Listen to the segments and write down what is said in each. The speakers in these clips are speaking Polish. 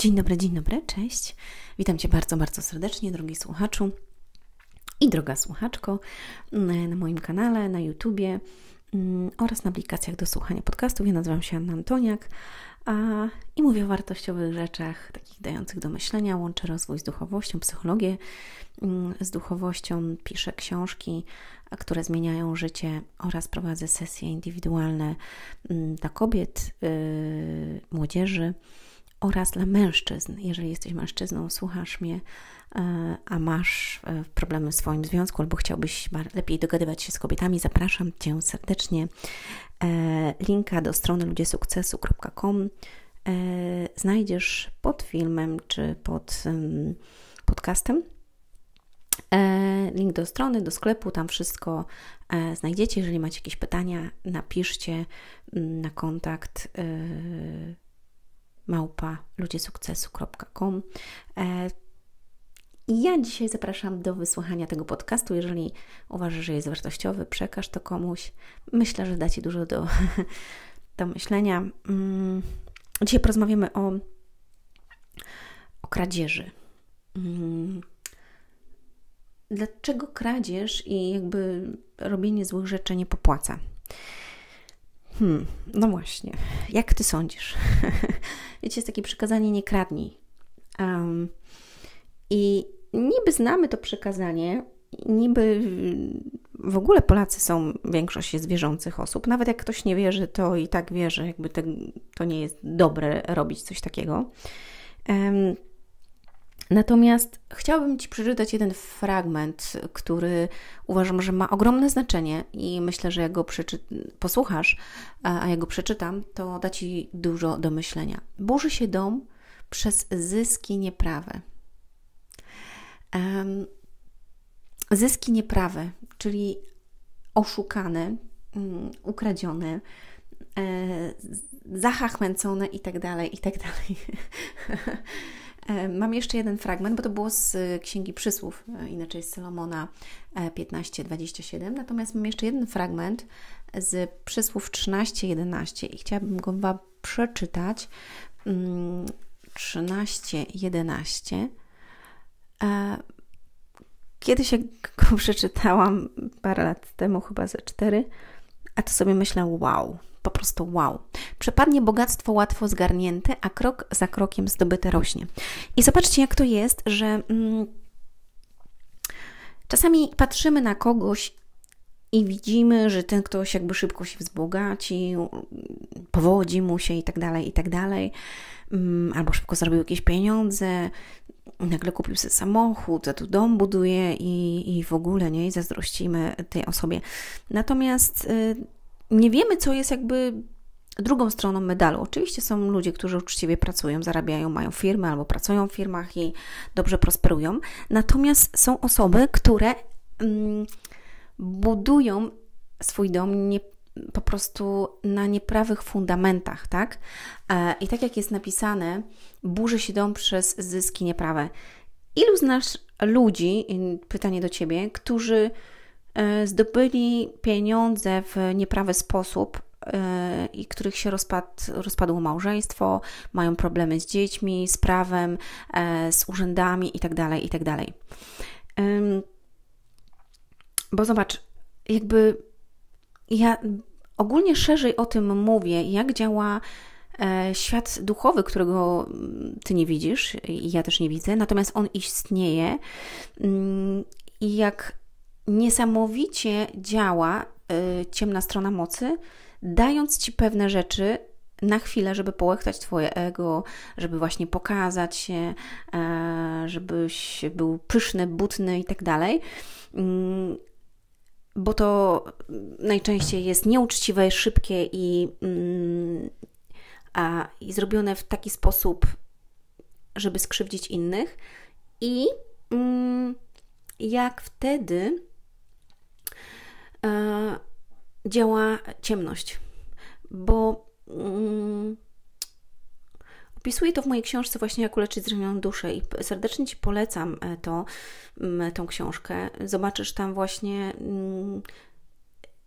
Dzień dobry, dzień dobry, cześć. Witam Cię bardzo, bardzo serdecznie, drogi słuchaczu i droga słuchaczko mm, na moim kanale, na YouTubie mm, oraz na aplikacjach do słuchania podcastów. Ja nazywam się Anna Antoniak a, i mówię o wartościowych rzeczach, takich dających do myślenia. Łączę rozwój z duchowością, psychologię mm, z duchowością, piszę książki, które zmieniają życie oraz prowadzę sesje indywidualne dla kobiet, y, młodzieży oraz dla mężczyzn. Jeżeli jesteś mężczyzną, słuchasz mnie, e, a masz e, problemy w swoim związku albo chciałbyś lepiej dogadywać się z kobietami, zapraszam Cię serdecznie. E, linka do strony ludziesukcesu.com znajdziesz pod filmem czy pod podcastem. Link do strony, do sklepu, tam wszystko znajdziecie. Jeżeli macie jakieś pytania, napiszcie mm, na kontakt małpa ludziesukcesu.com. E, I ja dzisiaj zapraszam do wysłuchania tego podcastu. Jeżeli uważasz, że jest wartościowy, przekaż to komuś. Myślę, że da Ci dużo do, do myślenia. Mm, dzisiaj porozmawiamy o, o kradzieży. Mm. Dlaczego kradzież i jakby robienie złych rzeczy nie popłaca? Hmm, no właśnie. Jak ty sądzisz? Wiecie, jest takie przykazanie nie kradnij. Um, I niby znamy to przykazanie, niby w ogóle Polacy są większość zwierzących osób. Nawet jak ktoś nie wierzy, to i tak że jakby te, to nie jest dobre robić coś takiego. Um, Natomiast chciałabym Ci przeczytać jeden fragment, który uważam, że ma ogromne znaczenie i myślę, że jak go posłuchasz, a ja go przeczytam, to da Ci dużo do myślenia. Burzy się dom przez zyski nieprawe. Zyski nieprawe, czyli oszukane, mm, ukradzione, e, zachachmęcone itd., tak itd. Tak E, mam jeszcze jeden fragment, bo to było z e, Księgi Przysłów, e, inaczej z Salomona 15:27. Natomiast mam jeszcze jeden fragment z Przysłów 13:11 i chciałabym go Wam przeczytać. 13:11. Kiedy się go przeczytałam parę lat temu, chyba ze cztery, a to sobie myślę, wow, prostu wow. Przepadnie bogactwo łatwo zgarnięte, a krok za krokiem zdobyte rośnie. I zobaczcie, jak to jest, że mm, czasami patrzymy na kogoś i widzimy, że ten ktoś jakby szybko się wzbogacił, powodzi mu się i tak dalej, i tak dalej, mm, albo szybko zarobił jakieś pieniądze, nagle kupił sobie samochód, za to dom buduje i, i w ogóle nie, zazdrościmy tej osobie. Natomiast y, nie wiemy, co jest jakby drugą stroną medalu. Oczywiście są ludzie, którzy uczciwie pracują, zarabiają, mają firmy albo pracują w firmach i dobrze prosperują. Natomiast są osoby, które mm, budują swój dom nie, po prostu na nieprawych fundamentach, tak? E, I tak jak jest napisane, burzy się dom przez zyski nieprawe. Ilu znasz ludzi, pytanie do Ciebie, którzy E, zdobyli pieniądze w nieprawy sposób e, i których się rozpad, rozpadło małżeństwo, mają problemy z dziećmi, z prawem, e, z urzędami itd., tak itd. Tak bo zobacz, jakby ja ogólnie szerzej o tym mówię, jak działa świat duchowy, którego mm, ty nie widzisz i ja też nie widzę, natomiast on istnieje mm, i jak niesamowicie działa y, ciemna strona mocy, dając ci pewne rzeczy na chwilę, żeby połechtać twoje ego, żeby właśnie pokazać się, y, żebyś był pyszny, butny i tak dalej. Mm, bo to najczęściej jest nieuczciwe, szybkie i, mm, a, i zrobione w taki sposób, żeby skrzywdzić innych. I mm, jak wtedy E, działa ciemność, bo mm, opisuję to w mojej książce właśnie jak uleczyć zranioną duszę i serdecznie Ci polecam e, to, tą książkę. Zobaczysz tam właśnie mm,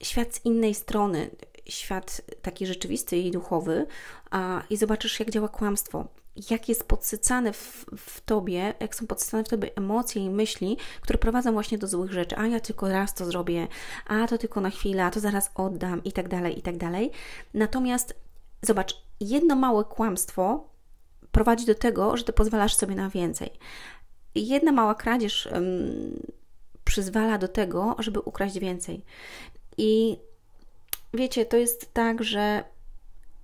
świat z innej strony, świat taki rzeczywisty i duchowy a, i zobaczysz jak działa kłamstwo, jak jest podsycane w, w, tobie, jak są podsycane w tobie emocje i myśli, które prowadzą właśnie do złych rzeczy. A ja tylko raz to zrobię, a to tylko na chwilę, a to zaraz oddam i tak dalej, i tak dalej. Natomiast zobacz, jedno małe kłamstwo prowadzi do tego, że ty pozwalasz sobie na więcej. Jedna mała kradzież przyzwala do tego, żeby ukraść więcej. I wiecie, to jest tak, że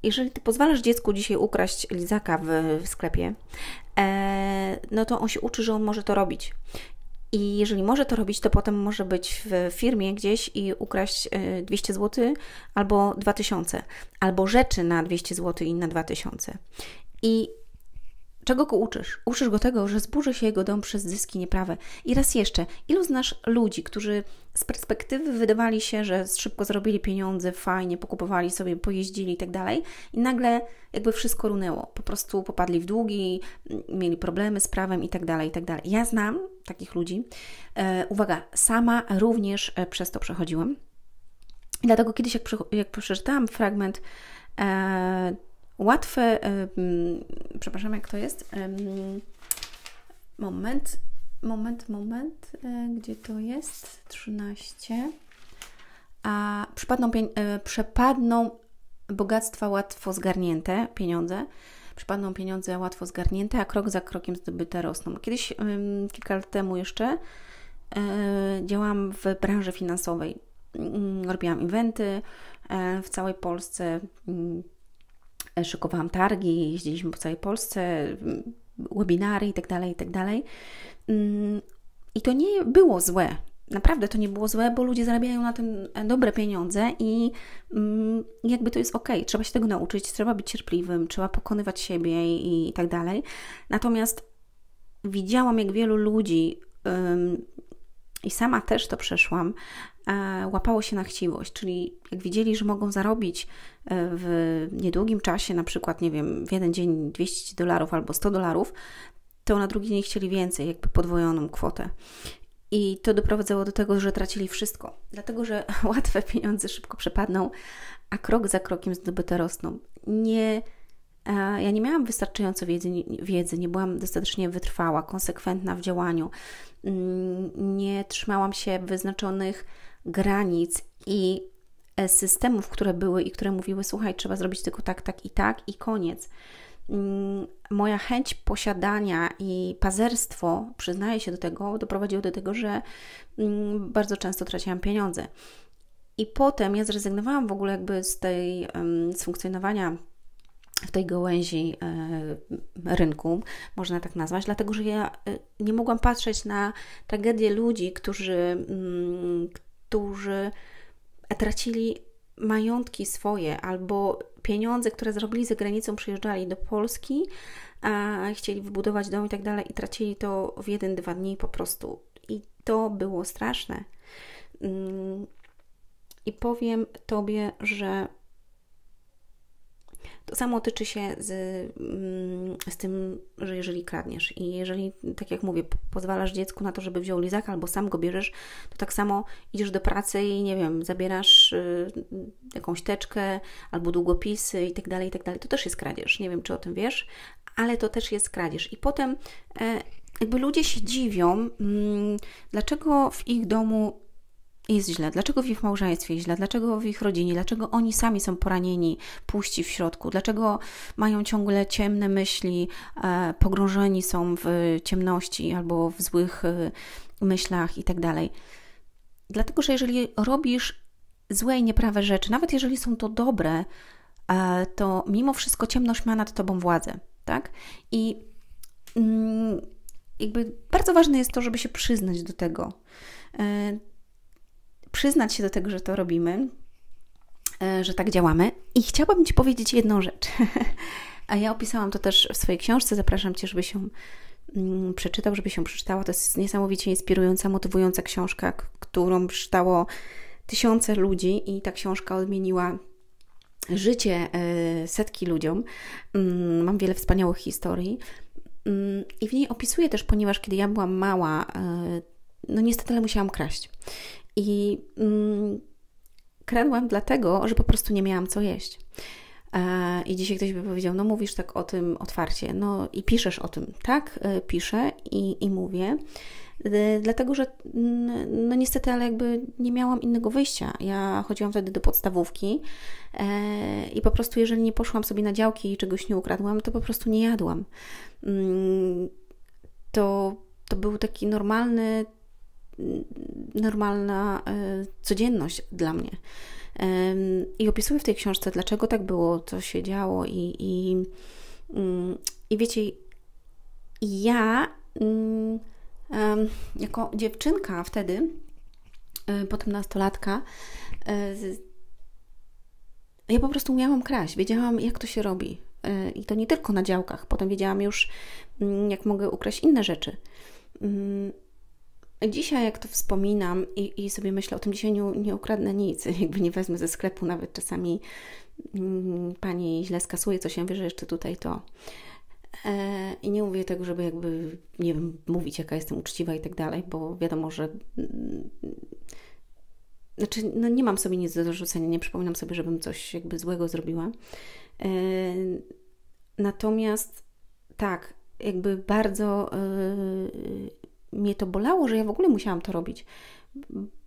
jeżeli ty pozwalasz dziecku dzisiaj ukraść lizaka w, w sklepie, e, no to on się uczy, że on może to robić. I jeżeli może to robić, to potem może być w firmie gdzieś i ukraść 200 e, zł albo 2000, albo rzeczy na 200 zł i na 2000. I Czego go uczysz? Uczysz go tego, że zburzy się jego dom przez zyski nieprawe. I raz jeszcze, ilu znasz ludzi, którzy z perspektywy wydawali się, że szybko zarobili pieniądze, fajnie pokupowali sobie, pojeździli i tak dalej, i nagle jakby wszystko runęło. Po prostu popadli w długi, mieli problemy z prawem i tak dalej, i tak dalej. Ja znam takich ludzi. E, uwaga, sama również e, przez to przechodziłam. Dlatego kiedyś, jak, jak przeczytałam fragment, e, łatwe, e, przepraszam, jak to jest? Moment, moment, moment, e, gdzie to jest? 13. A przepadną, e, przepadną bogactwa łatwo zgarnięte, pieniądze, przypadną pieniądze łatwo zgarnięte, a krok za krokiem zdobyte rosną. Kiedyś, kilka lat temu jeszcze, e, działam w branży finansowej. Mm, robiłam eventy w całej Polsce, mm, szykowałam targi, jeździliśmy po całej Polsce, webinary itd., tak itd. Tak mm, I to nie było złe. Naprawdę to nie było złe, bo ludzie zarabiają na tym dobre pieniądze i mm, jakby to jest ok. Trzeba się tego nauczyć, trzeba być cierpliwym, trzeba pokonywać siebie i, i tak dalej. Natomiast widziałam, jak wielu ludzi i sama też to przeszłam, E, łapało się na chciwość, czyli jak widzieli, że mogą zarobić e, w niedługim czasie, na przykład, nie wiem, w jeden dzień 200 dolarów albo 100 dolarów, to na drugi dzień chcieli więcej, jakby podwojoną kwotę. I to doprowadzało do tego, że tracili wszystko, dlatego że łatwe pieniądze szybko przepadną, a krok za krokiem zdobyte rosną. Nie, e, ja nie miałam wystarczająco wiedzy, wiedzy, nie byłam dostatecznie wytrwała, konsekwentna w działaniu, mm, nie trzymałam się wyznaczonych granic i e, systemów, które były i które mówiły: Słuchaj, trzeba zrobić tylko tak, tak i tak, i koniec. Mm, moja chęć posiadania i pazerstwo, przyznaję się do tego, doprowadziło do tego, że mm, bardzo często traciłam pieniądze. I potem ja zrezygnowałam w ogóle jakby z tej, z funkcjonowania w tej gałęzi e, rynku, można tak nazwać, dlatego że ja e, nie mogłam patrzeć na tragedię ludzi, którzy, mm, którzy tracili majątki swoje albo pieniądze, które zrobili za granicą, przyjeżdżali do Polski, a chcieli wybudować dom i tak dalej i tracili to w jeden, dwa dni po prostu. I to było straszne. Mm, I powiem Tobie, że to samo tyczy się z, mm, z tym, że jeżeli kradniesz i jeżeli, tak jak mówię, pozwalasz dziecku na to, żeby wziął lizaka albo sam go bierzesz, to tak samo idziesz do pracy i nie wiem, zabierasz y, jakąś teczkę albo długopisy i tak dalej, i tak dalej. To też jest kradzież. Nie wiem, czy o tym wiesz, ale to też jest kradzież. I potem e, jakby ludzie się dziwią, mm, dlaczego w ich domu jest źle, dlaczego w ich małżeństwie jest źle, dlaczego w ich rodzinie, dlaczego oni sami są poranieni, puści w środku, dlaczego mają ciągle ciemne myśli, e, pogrążeni są w ciemności albo w złych e, myślach itd. Tak Dlatego, że jeżeli robisz złe i nieprawe rzeczy, nawet jeżeli są to dobre, e, to mimo wszystko ciemność ma nad tobą władzę, tak? I mm, jakby bardzo ważne jest to, żeby się przyznać do tego przyznać się do tego, że to robimy, e, że tak działamy. I chciałabym Ci powiedzieć jedną rzecz. A ja opisałam to też w swojej książce. Zapraszam Cię, żebyś ją mm, przeczytał, żebyś ją przeczytała. To jest niesamowicie inspirująca, motywująca książka, którą przeczytało tysiące ludzi i ta książka odmieniła życie e, setki ludziom. Mm, mam wiele wspaniałych historii. Mm, I w niej opisuję też, ponieważ kiedy ja byłam mała, e, no niestety ale musiałam kraść. I mm, kradłam dlatego, że po prostu nie miałam co jeść. E, I dzisiaj ktoś by powiedział, no mówisz tak o tym otwarcie, no i piszesz o tym, tak? E, piszę i, i mówię, e, dlatego że mm, no niestety, ale jakby nie miałam innego wyjścia. Ja chodziłam wtedy do podstawówki i po prostu jeżeli nie poszłam sobie na działki i czegoś nie ukradłam, to po prostu nie jadłam. Mm, to, to był taki normalny normalna e, codzienność dla mnie. I opisuję w tej książce, dlaczego tak było, co się działo, i, i, mm, i wiecie, ja mm, jako dziewczynka wtedy, e, potem nastolatka, e, ja po prostu umiałam kraść, wiedziałam, jak to się robi. I to nie tylko na działkach, potem wiedziałam już, mm, jak mogę ukraść inne rzeczy. Dzisiaj, jak to wspominam i, i sobie myślę o tym, dzisiaj nie, nie ukradnę nic, jakby nie wezmę ze sklepu, nawet czasami mm, pani źle skasuje co się wierzy, jeszcze tutaj to. E, I nie mówię tego, żeby jakby, nie wiem, mówić, jaka jestem uczciwa i tak dalej, bo wiadomo, że. Mm, znaczy, no nie mam sobie nic do zarzucenia, nie przypominam sobie, żebym coś jakby złego zrobiła. E, natomiast tak, jakby bardzo. E, mnie to bolało, że ja w ogóle musiałam to robić.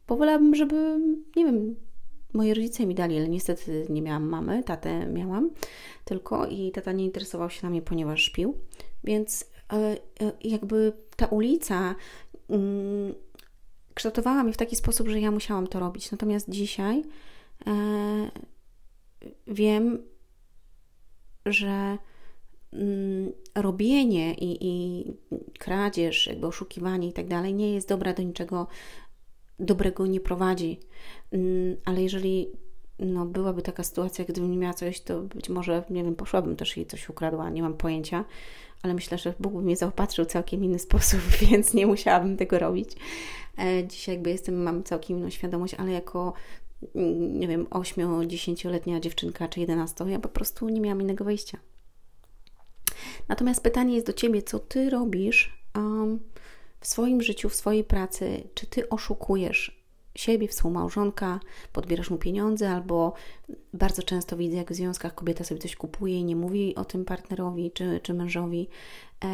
Bo wolałabym, żeby, nie wiem, moi rodzice mi dali, ale niestety nie miałam mamy, tatę miałam tylko i tata nie interesował się na mnie, ponieważ szpił, Więc e, e, jakby ta ulica mm, kształtowała mnie w taki sposób, że ja musiałam to robić. Natomiast dzisiaj e, wiem, że Mm, robienie i, i kradzież, jakby oszukiwanie i tak dalej nie jest dobra, do niczego dobrego nie prowadzi. Mm, ale jeżeli no, byłaby taka sytuacja, gdybym nie miała coś, to być może, nie wiem, poszłabym też i coś ukradła, nie mam pojęcia, ale myślę, że Bóg by mnie zaopatrzył w całkiem inny sposób, więc nie musiałabym tego robić. E, dzisiaj jakby jestem, mam całkiem inną świadomość, ale jako mm, nie wiem, 8-10-letnia dziewczynka czy 11, ja po prostu nie miałam innego wejścia. Natomiast pytanie jest do ciebie, co ty robisz um, w swoim życiu, w swojej pracy? Czy ty oszukujesz siebie, współmałżonka, podbierasz mu pieniądze, albo bardzo często widzę, jak w związkach kobieta sobie coś kupuje i nie mówi o tym partnerowi czy, czy mężowi, e,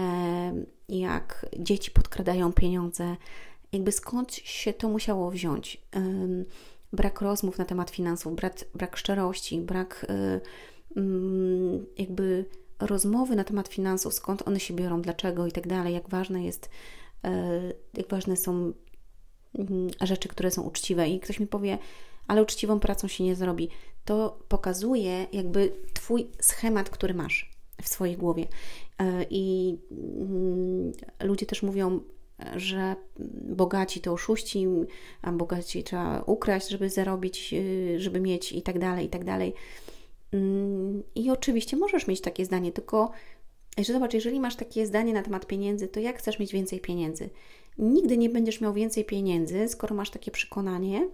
jak dzieci podkradają pieniądze. Jakby skąd się to musiało wziąć? brak rozmów na temat finansów, brak, brak szczerości, brak y, mm, jakby rozmowy na temat finansów, skąd one się biorą, dlaczego i tak dalej, jak ważne jest, e, jak ważne są mm, rzeczy, które są uczciwe. I ktoś mi powie, ale uczciwą pracą się nie zrobi. To pokazuje jakby Twój schemat, który masz w swojej głowie. E, I mm, ludzie też mówią, że bogaci to oszuści, a bogaci trzeba ukraść, żeby zarobić, e, żeby mieć i tak dalej, i tak dalej. Mm, i oczywiście możesz mieć takie zdanie, tylko że zobacz, jeżeli masz takie zdanie na temat pieniędzy, to jak chcesz mieć więcej pieniędzy? Nigdy nie będziesz miał więcej pieniędzy, skoro masz takie przekonanie.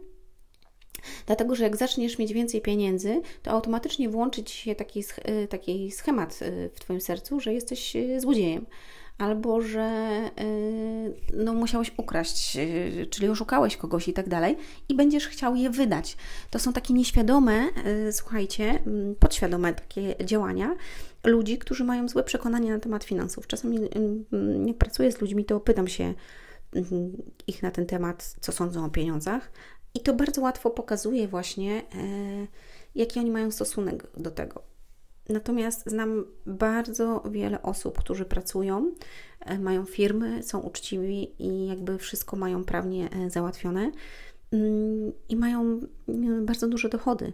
Dlatego, że jak zaczniesz mieć więcej pieniędzy, to automatycznie włączy ci się taki, y, taki schemat y, w Twoim sercu, że jesteś y, złodziejem albo że y, no, musiałeś ukraść, y, czyli oszukałeś kogoś i tak dalej, i będziesz chciał je wydać. To są takie nieświadome, y, słuchajcie, mm, podświadome takie działania ludzi, którzy mają złe przekonania na temat finansów. Czasami, mm, jak pracuję z ludźmi, to pytam się mm, ich na ten temat, co sądzą o pieniądzach, i to bardzo łatwo pokazuje właśnie, jaki oni mają stosunek do tego. Natomiast znam bardzo wiele osób, którzy pracują, e, mają firmy, są uczciwi i jakby wszystko mają prawnie e, załatwione mm, i mają e, bardzo duże dochody.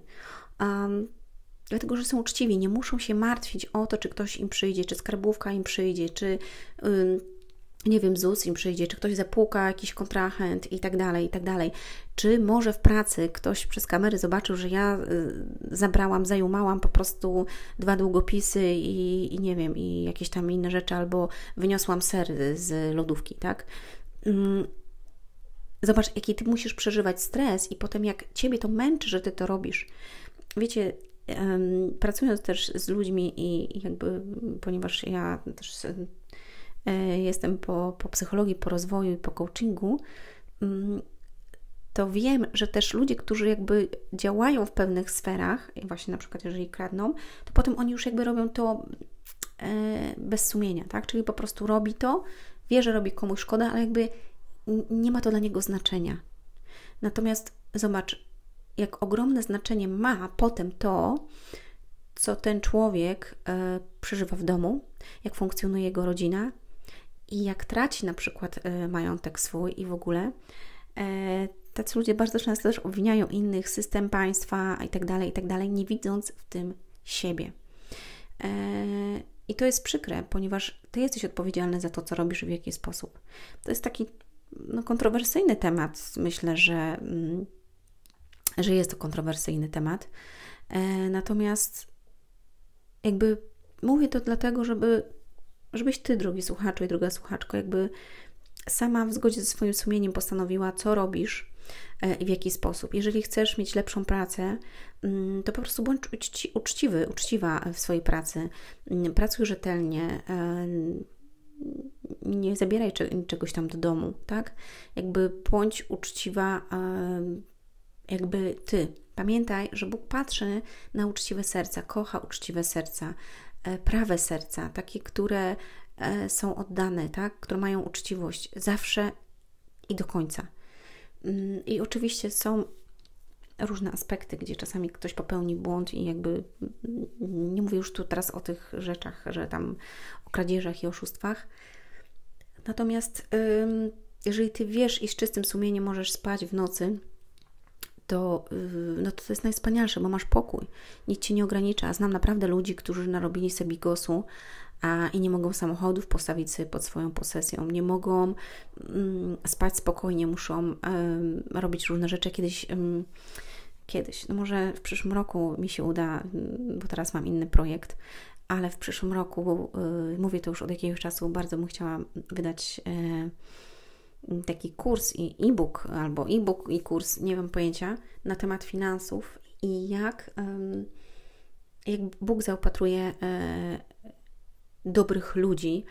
dlatego, że są uczciwi, nie muszą się martwić o to, czy ktoś im przyjdzie, czy skarbówka im przyjdzie, czy nie wiem, ZUS im przyjdzie, czy ktoś zapuka, jakiś kontrahent i tak dalej, i tak dalej. Czy może w pracy ktoś przez kamery zobaczył, że ja y, zabrałam, zajumałam po prostu dwa długopisy i, i nie wiem, i jakieś tam inne rzeczy, albo wyniosłam ser z lodówki, tak? Mm. Zobacz, jaki ty musisz przeżywać stres i potem jak ciebie to męczy, że ty to robisz. Wiecie, pracując też z ludźmi i jakby, ponieważ ja też E, jestem po, po psychologii, po rozwoju i po coachingu, mm, to wiem, że też ludzie, którzy jakby działają w pewnych sferach, właśnie na przykład jeżeli kradną, to potem oni już jakby robią to e, bez sumienia, tak? Czyli po prostu robi to, wie, że robi komuś szkodę, ale jakby nie ma to dla niego znaczenia. Natomiast zobacz, jak ogromne znaczenie ma potem to, co ten człowiek e, przeżywa w domu, jak funkcjonuje jego rodzina, i jak traci na przykład e, majątek swój i w ogóle, e, tacy ludzie bardzo często też obwiniają innych, system państwa itd., tak itd., tak nie widząc w tym siebie. E, I to jest przykre, ponieważ ty jesteś odpowiedzialny za to, co robisz i w jaki sposób. To jest taki no, kontrowersyjny temat. Myślę, że, mm, że jest to kontrowersyjny temat. Natomiast jakby mówię to dlatego, żeby żebyś ty, drogi słuchaczu i druga słuchaczko, jakby sama w zgodzie ze swoim sumieniem postanowiła, co robisz e, i w jaki sposób. Jeżeli chcesz mieć lepszą pracę, mm, to po prostu bądź uczci, uczciwy, uczciwa w swojej pracy. Mm, pracuj rzetelnie. E, nie zabieraj czegoś tam do domu, tak? Jakby bądź uczciwa, e, jakby ty. Pamiętaj, że Bóg patrzy na uczciwe serca, kocha uczciwe serca. E, prawe serca, takie, które e, są oddane, tak? które mają uczciwość zawsze i do końca. Mm, I oczywiście są różne aspekty, gdzie czasami ktoś popełni błąd i jakby mm, nie mówię już tu teraz o tych rzeczach, że tam o kradzieżach i oszustwach. Natomiast jeżeli ty wiesz i z czystym sumieniem możesz spać w nocy, to, y, no to, to jest najwspanialsze, bo masz pokój. Nikt Cię nie ogranicza. Znam naprawdę ludzi, którzy narobili sobie bigosu a, i nie mogą samochodów postawić sobie pod swoją posesją. Nie mogą mm, spać spokojnie, muszą mm, robić różne rzeczy. Kiedyś... Mm, kiedyś, no może w przyszłym roku mi się uda, mm, bo teraz mam inny projekt, ale w przyszłym roku, y, mówię to już od jakiegoś czasu, bardzo bym chciała wydać e, taki kurs i e-book albo e-book i kurs, nie wiem pojęcia, na temat finansów i jak, jak Bóg zaopatruje e, dobrych ludzi,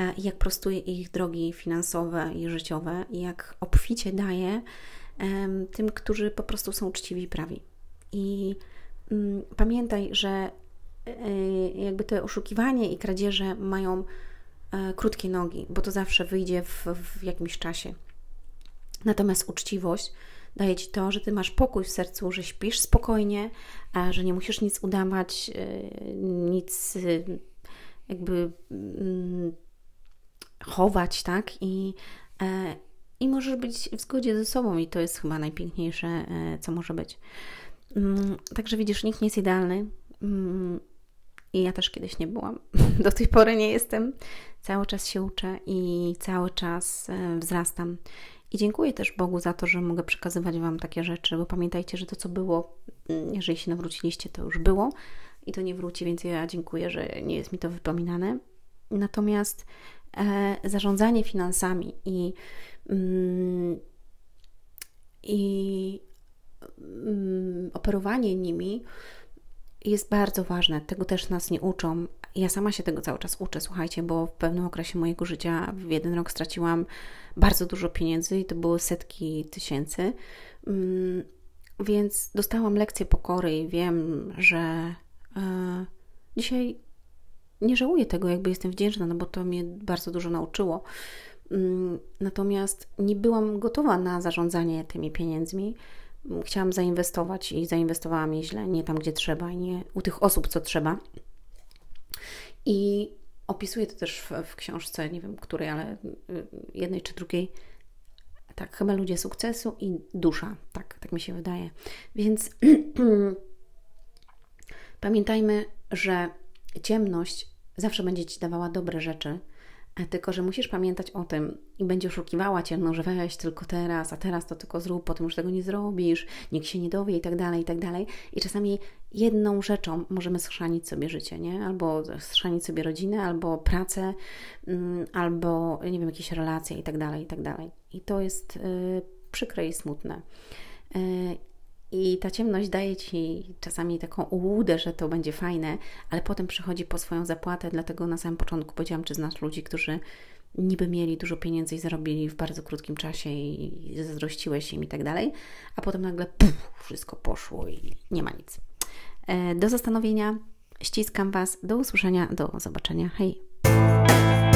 e, jak prostuje ich drogi finansowe i życiowe, jak obficie daje tym, którzy po prostu są uczciwi i prawi. I mm, pamiętaj, że e, jakby to oszukiwanie i kradzieże mają E, krótkie nogi, bo to zawsze wyjdzie w, w jakimś czasie. Natomiast uczciwość daje ci to, że ty masz pokój w sercu, że śpisz spokojnie, że nie musisz nic udawać, e, nic e, jakby mm, chować, tak? I, i możesz być w zgodzie ze sobą, i to jest chyba najpiękniejsze, co może być. Mm, także widzisz, nikt nie jest idealny mm, i ja też kiedyś nie byłam. Do tej pory nie jestem. Cały czas się uczę i cały czas e, wzrastam. I dziękuję też Bogu za to, że mogę przekazywać Wam takie rzeczy, bo pamiętajcie, że to, co było, mm, jeżeli się nawróciliście, to już było i to nie wróci, więc ja dziękuję, że nie jest mi to wypominane. Natomiast e, zarządzanie finansami i, mm, i mm, operowanie nimi jest bardzo ważne. Tego też nas nie uczą. Ja sama się tego cały czas uczę, słuchajcie, bo w pewnym okresie mojego życia w jeden rok straciłam bardzo dużo pieniędzy i to były setki tysięcy. Mm, więc dostałam lekcję pokory i wiem, że e, dzisiaj nie żałuję tego, jakby jestem wdzięczna, no bo to mnie bardzo dużo nauczyło. Mm, natomiast nie byłam gotowa na zarządzanie tymi pieniędzmi chciałam zainwestować i zainwestowałam nieźle, nie tam, gdzie trzeba i nie u tych osób, co trzeba. I opisuję to też w, w książce, nie wiem której, ale y, jednej czy drugiej. Tak, chyba ludzie sukcesu i dusza, tak, tak mi się wydaje. Więc pamiętajmy, że ciemność zawsze będzie Ci dawała dobre rzeczy, tylko, że musisz pamiętać o tym i będzie oszukiwała cię, no, że weź tylko teraz, a teraz to tylko zrób, potem już tego nie zrobisz, nikt się nie dowie i tak dalej, i tak dalej. I czasami jedną rzeczą możemy schrzanić sobie życie, nie? Albo schrzanić sobie rodzinę, albo pracę, mm, albo, nie wiem, jakieś relacje i tak dalej, i tak dalej. I to jest y, przykre i smutne. Y, i ta ciemność daje ci czasami taką ułudę, że to będzie fajne, ale potem przychodzi po swoją zapłatę. Dlatego na samym początku powiedziałam, czy znasz ludzi, którzy niby mieli dużo pieniędzy i zarobili w bardzo krótkim czasie i zazdrościłeś im i tak dalej, a potem nagle puf, wszystko poszło i nie ma nic. E, do zastanowienia, ściskam Was, do usłyszenia, do zobaczenia. Hej!